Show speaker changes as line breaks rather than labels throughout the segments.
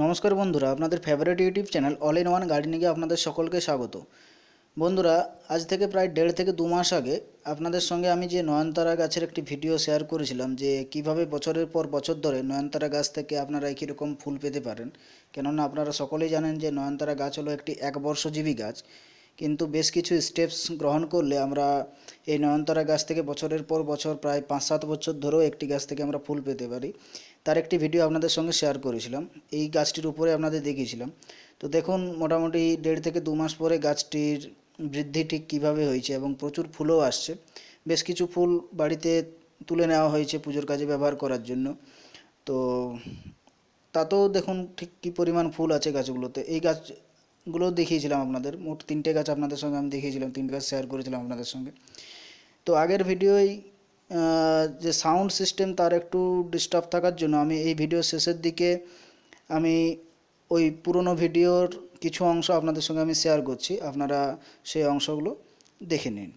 নমস্কার বন্ধুরা আপনাদের favourite YouTube channel All In One গার্ডেনিংয়ে আপনাদের সকলকে স্বাগত বন্ধুরা আজ থেকে প্রায় দেড় থেকে দু মাস আগে আপনাদের সঙ্গে আমি যে নয়নতারা গাছের একটি ভিডিও শেয়ার করেছিলাম যে কিভাবে বছরের পর বছর ধরে নয়নতারা গাছ থেকে আপনারা রকম ফুল পেতে পারেন কেননা আপনারা সকলেই জানেন যে নয়নতারা গাছ হলো একটি একবর্ষজীবী গাছ কিন্তু বেশ কিছু স্টেপস গ্রহণ করলে আমরা এই নয়নতারা গাছ থেকে বছরের পর বছর প্রায় পাঁচ সাত বছর ধরেও একটি গাছ থেকে আমরা ফুল পেতে পারি তার একটি ভিডিও আপনাদের সঙ্গে শেয়ার করেছিলাম এই গাছটির উপরে আপনাদের দেখিয়েছিলাম তো দেখুন মোটামুটি দেড় থেকে দু মাস পরে গাছটির বৃদ্ধি ঠিক কীভাবে হয়েছে এবং প্রচুর ফুলও আসছে বেশ কিছু ফুল বাড়িতে তুলে নেওয়া হয়েছে পুজোর কাজে ব্যবহার করার জন্য তো তাতেও দেখুন ঠিক কী পরিমাণ ফুল আছে গাছগুলোতে এই গাছ গুলো দেখিয়েছিলাম আপনাদের মোট তিনটে গাছ আপনাদের সঙ্গে আমি দেখিয়েছিলাম তিনটে গাছ শেয়ার করেছিলাম আপনাদের সঙ্গে তো আগের ভিডিওই যে সাউন্ড সিস্টেম তার একটু ডিস্টার্ব থাকার জন্য আমি এই ভিডিও শেষের দিকে আমি ওই পুরনো ভিডিওর কিছু অংশ আপনাদের সঙ্গে আমি শেয়ার করছি আপনারা সেই অংশগুলো দেখে নিন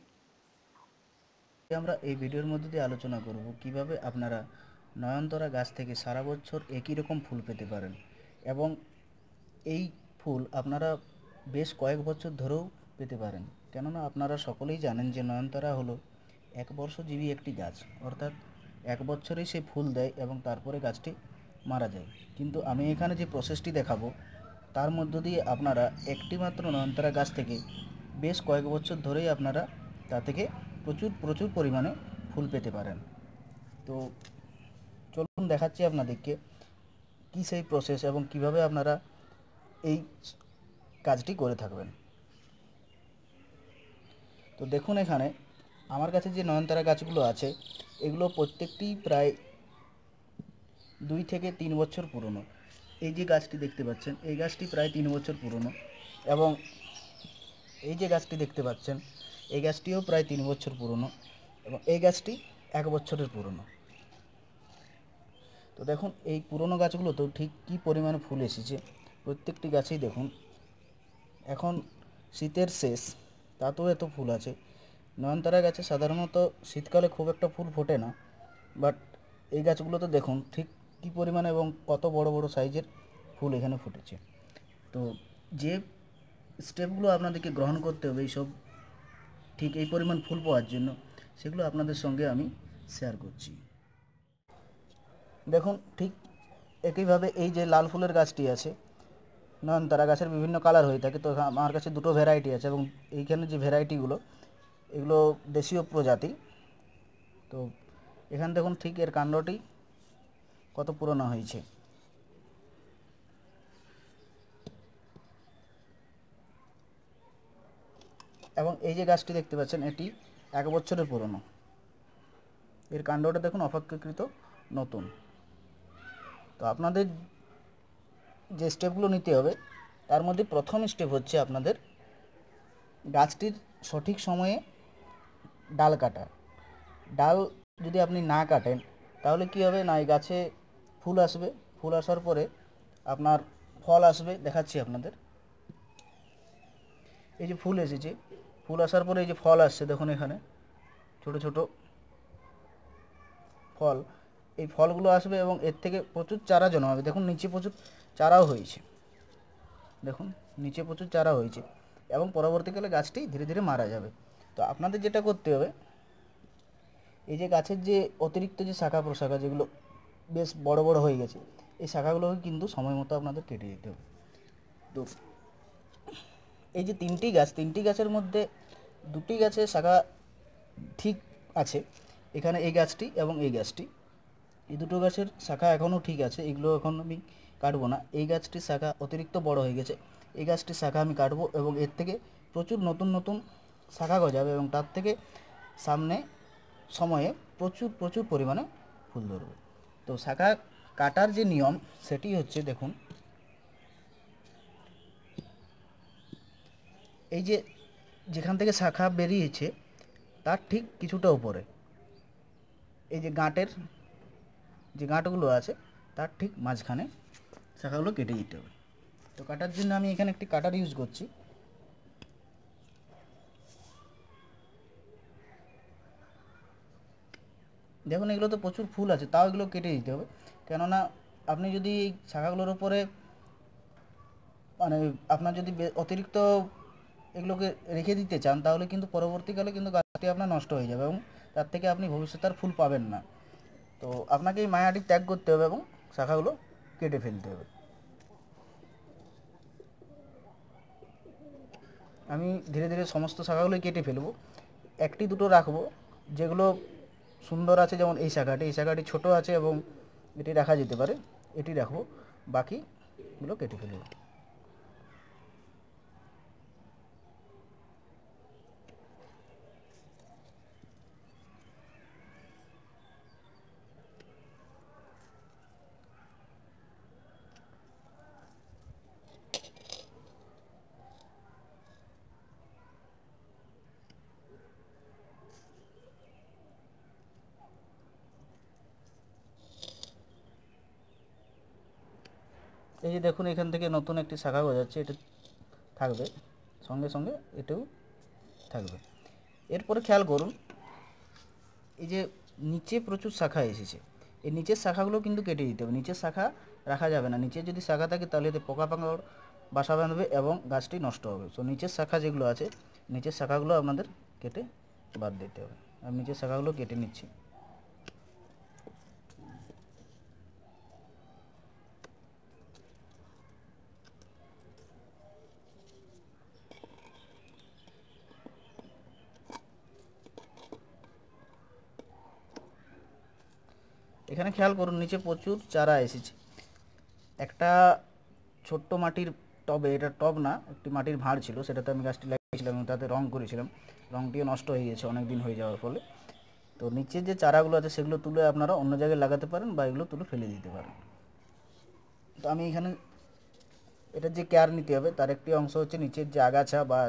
আমরা এই ভিডিওর মধ্যে দিয়ে আলোচনা করব কিভাবে আপনারা নয়নতরা গাছ থেকে সারা বছর একই রকম ফুল পেতে পারেন এবং এই ফুল আপনারা বেশ কয়েক বছর ধরেও পেতে পারেন কেননা আপনারা সকলেই জানেন যে নয়নতারা হলো এক বর্ষজীবী একটি গাছ অর্থাৎ এক বছরেই সে ফুল দেয় এবং তারপরে গাছটি মারা যায় কিন্তু আমি এখানে যে প্রসেসটি দেখাবো তার মধ্য দিয়ে আপনারা একটি মাত্র নয়নতারা গাছ থেকে বেশ কয়েক বছর ধরেই আপনারা তা থেকে প্রচুর প্রচুর পরিমাণে ফুল পেতে পারেন তো চলুন দেখাচ্ছি আপনাদেরকে কী সেই প্রসেস এবং কিভাবে আপনারা এই কাজটি করে থাকবেন তো দেখুন এখানে আমার কাছে যে নয়নতারা গাছগুলো আছে এগুলো প্রত্যেকটি প্রায় দুই থেকে তিন বছর পুরনো এই যে গাছটি দেখতে পাচ্ছেন এই গাছটি প্রায় তিন বছর পুরনো এবং এই যে গাছটি দেখতে পাচ্ছেন এই গাছটিও প্রায় তিন বছর পুরনো এবং এই গাছটি এক বছরের পুরনো তো দেখুন এই পুরনো গাছগুলোতেও ঠিক কী পরিমাণে ফুল এসেছে প্রত্যেকটি গাছেই দেখুন এখন শীতের শেষ তাতেও এত ফুল আছে নয়নতারা গাছে সাধারণত শীতকালে খুব একটা ফুল ফোটে না বাট এই গাছগুলোতে দেখুন ঠিক কী পরিমাণে এবং কত বড় বড় সাইজের ফুল এখানে ফুটেছে তো যে স্টেপগুলো আপনাদেরকে গ্রহণ করতে হবে এইসব ঠিক এই পরিমাণ ফুল পাওয়ার জন্য সেগুলো আপনাদের সঙ্গে আমি শেয়ার করছি দেখুন ঠিক একইভাবে এই যে লাল ফুলের গাছটি আছে নয়নতারা গাছের বিভিন্ন কালার হয়ে থাকে তো হ্যাঁ, আমার কাছে দুটো ভ্যারাইটি আছে এবং এইখানে যে ভ্যারাইটিগুলো এগুলো দেশীয় প্রজাতি তো এখানে দেখুন ঠিক এর কাণ্ডটি কত পুরনো হয়েছে এবং এই যে গাছটি দেখতে পাচ্ছেন এটি এক বছরের পুরনো এর কাণ্ডটা দেখুন অপেক্ষাকৃত নতুন তো আপনাদের যে স্টেপগুলো নিতে হবে তার মধ্যে প্রথম স্টেপ হচ্ছে আপনাদের গাছটির সঠিক সময়ে ডাল কাটা ডাল যদি আপনি না কাটেন তাহলে কি হবে না এই গাছে ফুল আসবে ফুল আসার পরে আপনার ফল আসবে দেখাচ্ছি আপনাদের এই যে ফুল এসেছে ফুল আসার পরে এই যে ফল আসছে দেখুন এখানে ছোট ছোট ফল এই ফলগুলো আসবে এবং এর থেকে প্রচুর চারা জন্মাবে দেখুন নিচে প্রচুর চারাও হয়েছে দেখুন নিচে প্রচুর চারা হয়েছে এবং পরবর্তীকালে গাছটি ধীরে ধীরে মারা যাবে তো আপনাদের যেটা করতে হবে এই যে গাছের যে অতিরিক্ত যে শাখা প্রশাখা যেগুলো বেশ বড় বড় হয়ে গেছে এই শাখাগুলোকে কিন্তু সময় মতো আপনাদের কেটে দিতে হবে তো এই যে তিনটি গাছ তিনটি গাছের মধ্যে দুটি গাছের শাখা ঠিক আছে এখানে এই গাছটি এবং এই গাছটি এই দুটো গাছের শাখা এখনও ঠিক আছে এগুলো এখন আমি কাটবো না এই গাছটির শাখা অতিরিক্ত বড় হয়ে গেছে এই গাছটির শাখা আমি কাটবো এবং এর থেকে প্রচুর নতুন নতুন শাখা গজাবে এবং তার থেকে সামনে সময়ে প্রচুর প্রচুর পরিমাণে ফুল ধরবে তো শাখা কাটার যে নিয়ম সেটি হচ্ছে দেখুন এই যে যেখান থেকে শাখা বেরিয়েছে তার ঠিক কিছুটা উপরে এই যে গাঁটের যে গাঁটগুলো আছে তার ঠিক মাঝখানে শাখাগুলো কেটে দিতে হবে তো কাটার জন্য আমি এখানে একটি কাটার ইউজ করছি দেখুন এগুলো তো প্রচুর ফুল আছে তাও এগুলো কেটে দিতে হবে কেননা আপনি যদি এই শাখাগুলোর উপরে মানে আপনার যদি অতিরিক্ত এগুলোকে রেখে দিতে চান তাহলে কিন্তু পরবর্তীকালে কিন্তু গাছটি আপনার নষ্ট হয়ে যাবে এবং তার থেকে আপনি ভবিষ্যতে আর ফুল পাবেন না তো আপনাকে এই মায়াটি ত্যাগ করতে হবে এবং শাখাগুলো কেটে ফেলতে হবে আমি ধীরে ধীরে সমস্ত শাখাগুলো কেটে ফেলবো একটি দুটো রাখবো যেগুলো সুন্দর আছে যেমন এই শাখাটি এই শাখাটি ছোটো আছে এবং এটি রাখা যেতে পারে এটি রাখবো বাকিগুলো কেটে ফেলবো এই যে দেখুন এখান থেকে নতুন একটি শাখা গজাচ্ছে এটা থাকবে সঙ্গে সঙ্গে এটাও থাকবে এরপরে খেয়াল করুন এই যে নিচে প্রচুর শাখা এসেছে এই নিচের শাখাগুলো কিন্তু কেটে দিতে হবে নিচের শাখা রাখা যাবে না নিচে যদি শাখা থাকে তাহলে এতে পোকা বাসা বাঁধবে এবং গাছটি নষ্ট হবে সো নিচের শাখা যেগুলো আছে নিচের শাখাগুলো আপনাদের কেটে বাদ দিতে হবে আমি নিচের শাখাগুলো কেটে নিচ্ছি এখানে খেয়াল করুন নিচে প্রচুর চারা এসেছে একটা ছোট্ট মাটির টবে এটা টব না একটি মাটির ভাঁড় ছিল সেটাতে আমি গাছটি লাগিয়েছিলাম এবং তাতে রং করেছিলাম রংটিও নষ্ট হয়ে গেছে অনেক দিন হয়ে যাওয়ার ফলে তো নিচে যে চারাগুলো আছে সেগুলো তুলে আপনারা অন্য জায়গায় লাগাতে পারেন বা এগুলো তুলে ফেলে দিতে পারেন তো আমি এখানে এটা যে কেয়ার নিতে হবে তার একটি অংশ হচ্ছে নিচের যে আগাছা বা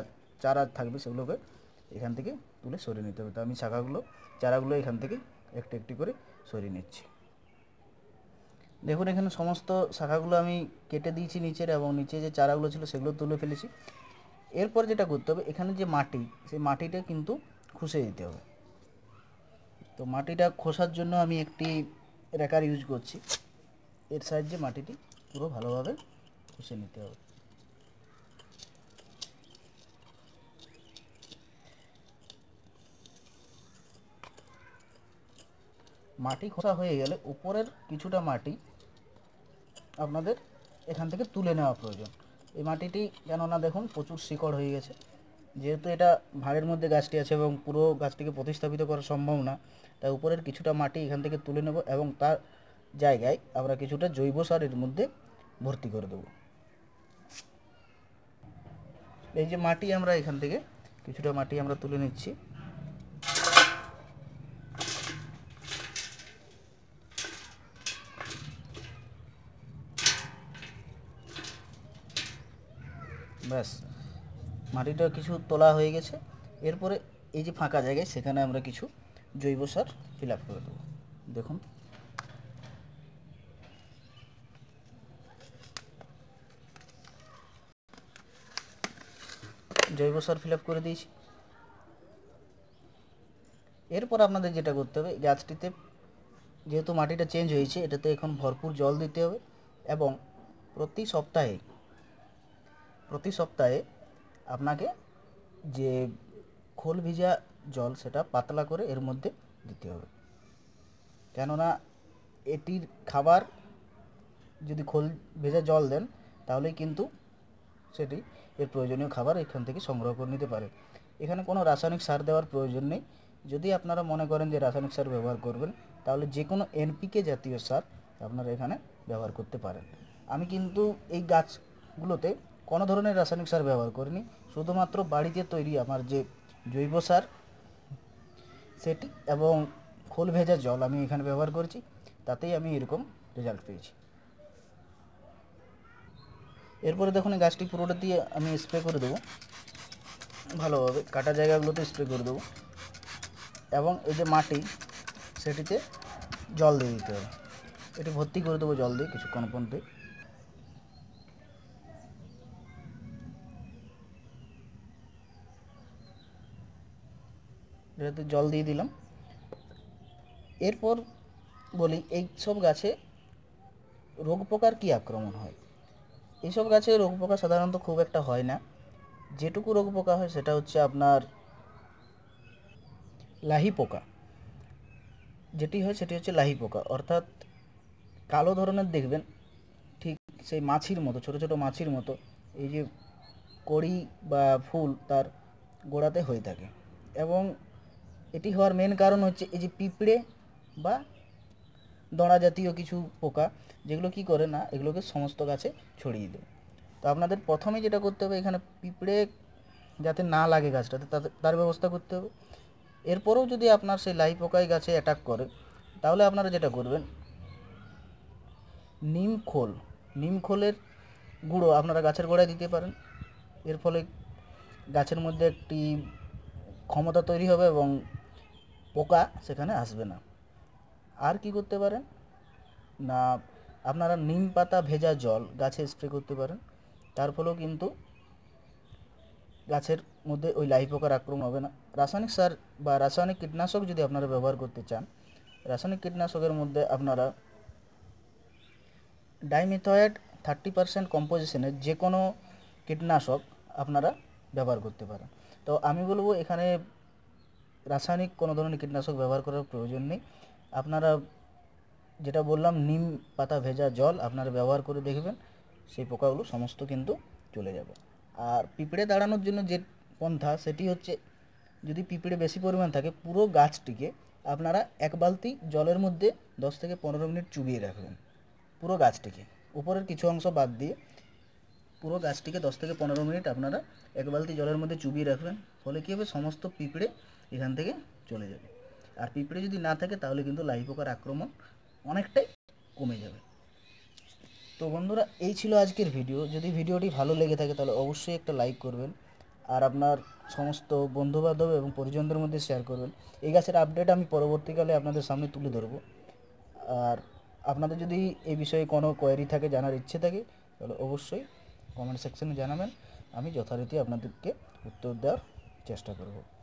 চারা থাকবে সেগুলোকে এখান থেকে তুলে সরিয়ে নিতে হবে তো আমি শাখাগুলো চারাগুলো এখান থেকে একটু একটি করে সরিয়ে নিচ্ছি দেখুন এখানে সমস্ত শাখাগুলো আমি কেটে দিয়েছি নিচের এবং নিচে যে চারাগুলো ছিল সেগুলো তুলে ফেলেছি এরপর যেটা করতে হবে এখানে যে মাটি সেই মাটিটা কিন্তু খুশে দিতে হবে তো মাটিটা খোসার জন্য আমি একটি রেকার ইউজ করছি এর সাহায্যে মাটিটি পুরো ভালোভাবে খুশে নিতে হবে মাটি খোসা হয়ে গেলে উপরের কিছুটা মাটি আপনাদের এখান থেকে তুলে নেওয়া প্রয়োজন এই মাটিটি কেননা দেখুন প্রচুর শিকড় হয়ে গেছে যেহেতু এটা ভাঁড়ের মধ্যে গাছটি আছে এবং পুরো গাছটিকে প্রতিস্থাপিত করা সম্ভব না তাই উপরের কিছুটা মাটি এখান থেকে তুলে নেব এবং তার জায়গায় আমরা কিছুটা জৈব সারের মধ্যে ভর্তি করে দেব এই যে মাটি আমরা এখান থেকে কিছুটা মাটি আমরা তুলে নিচ্ছি মাটিটা কিছু তোলা হয়ে গেছে এরপরে এই যে ফাঁকা জায়গায় সেখানে আমরা কিছু জৈব সার ফিল করে দেবো দেখুন জৈব সার ফিল করে দিয়েছি এরপর আপনাদের যেটা করতে হবে গাছটিতে যেহেতু মাটিটা চেঞ্জ হয়েছে এটাতে এখন ভরপুর জল দিতে হবে এবং প্রতি সপ্তাহে প্রতি সপ্তাহে আপনাকে যে খোল ভিজা জল সেটা পাতলা করে এর মধ্যে দিতে হবে কেননা এটির খাবার যদি খোল ভেজা জল দেন তাহলেই কিন্তু সেটি এর প্রয়োজনীয় খাবার এখান থেকে সংগ্রহ করে নিতে পারে এখানে কোনো রাসায়নিক সার দেওয়ার প্রয়োজন নেই যদি আপনারা মনে করেন যে রাসায়নিক সার ব্যবহার করবেন তাহলে যে কোনো এনপিকে জাতীয় সার আপনারা এখানে ব্যবহার করতে পারেন আমি কিন্তু এই গাছগুলোতে কোনো ধরনের রাসায়নিক সার ব্যবহার করিনি শুধুমাত্র বাড়িতে তৈরি আমার যে জৈব সার সেটি এবং খোল ভেজা জল আমি এখানে ব্যবহার করেছি তাতেই আমি এরকম রেজাল্ট পেয়েছি এরপরে দেখুন এই গাছটি পুরোটা দিয়ে আমি স্প্রে করে দেবো ভালোভাবে কাটা জায়গাগুলোতে স্প্রে করে দেবো এবং এই যে মাটি সেটিতে জল দিয়ে দিতে হবে এটি ভর্তি করে দেবো জল দিয়ে কিছুক্ষণ পর্যন্তই এটাতে জল দিয়ে দিলাম এরপর বলি এই সব গাছে রোগ পোকার কী আক্রমণ হয় এইসব গাছে রোগ পোকা সাধারণত খুব একটা হয় না যেটুকু রোগ পোকা হয় সেটা হচ্ছে আপনার লাহি পোকা যেটি হয় সেটি হচ্ছে লাহি পোকা অর্থাৎ কালো ধরনের দেখবেন ঠিক সেই মাছির মতো ছোট ছোট মাছির মতো এই যে কড়ি বা ফুল তার গোড়াতে হয়ে থাকে এবং এটি হওয়ার মেন কারণ হচ্ছে এই যে পিঁপড়ে বা দড়া জাতীয় কিছু পোকা যেগুলো কি করে না এগুলোকে সমস্ত গাছে ছড়িয়ে দেয় তো আপনাদের প্রথমে যেটা করতে হবে এখানে পিঁপড়ে যাতে না লাগে গাছটাতে তার ব্যবস্থা করতে হবে এরপরেও যদি আপনার সেই লাই পোকাই গাছে অ্যাটাক করে তাহলে আপনারা যেটা করবেন নিম খোল নিম খোলের গুঁড়ো আপনারা গাছের গোড়ায় দিতে পারেন এর ফলে গাছের মধ্যে একটি ক্ষমতা তৈরি হবে এবং পোকা সেখানে আসবে না আর কি করতে পারেন না আপনারা নিম পাতা ভেজা জল গাছে স্প্রে করতে পারেন তার ফলেও কিন্তু গাছের মধ্যে ওই লাহি পোকার আক্রমণ হবে না রাসায়নিক সার বা রাসায়নিক কীটনাশক যদি আপনারা ব্যবহার করতে চান রাসায়নিক কীটনাশকের মধ্যে আপনারা ডাইমিথয়েড থার্টি পারসেন্ট কম্পোজিশনের যে কোনো কীটনাশক আপনারা ব্যবহার করতে পারেন তো আমি বলবো এখানে রাসায়নিক কোনো ধরনের কীটনাশক ব্যবহার করার প্রয়োজন নেই আপনারা যেটা বললাম নিম পাতা ভেজা জল আপনারা ব্যবহার করে দেখবেন সেই পোকাগুলো সমস্ত কিন্তু চলে যাবে আর পিঁপড়ে দাঁড়ানোর জন্য যে পন্থা সেটি হচ্ছে যদি পিঁপড়ে বেশি পরিমাণ থাকে পুরো গাছটিকে আপনারা এক বালতি জলের মধ্যে দশ থেকে পনেরো মিনিট চুবিয়ে রাখবেন পুরো গাছটিকে উপরের কিছু অংশ বাদ দিয়ে পুরো গাছটিকে দশ থেকে পনেরো মিনিট আপনারা এক বালতি জলের মধ্যে চুবিয়ে রাখবেন ফলে কী হবে সমস্ত পিঁপড়ে এখান থেকে চলে যাবে আর পিঁপড়ে যদি না থাকে তাহলে কিন্তু লাহি পোকার আক্রমণ অনেকটাই কমে যাবে তো বন্ধুরা এই ছিল আজকের ভিডিও যদি ভিডিওটি ভালো লেগে থাকে তাহলে অবশ্যই একটা লাইক করবেন আর আপনার সমস্ত বন্ধুবান্ধব এবং পরিজনদের মধ্যে শেয়ার করবেন এই গাছের আপডেট আমি পরবর্তীকালে আপনাদের সামনে তুলে ধরব আর আপনাদের যদি এই বিষয়ে কোনো কোয়ারি থাকে জানার ইচ্ছে থাকে তাহলে অবশ্যই কমেন্ট সেকশনে জানাবেন আমি যথারীতি আপনাদেরকে উত্তর দেওয়ার চেষ্টা করব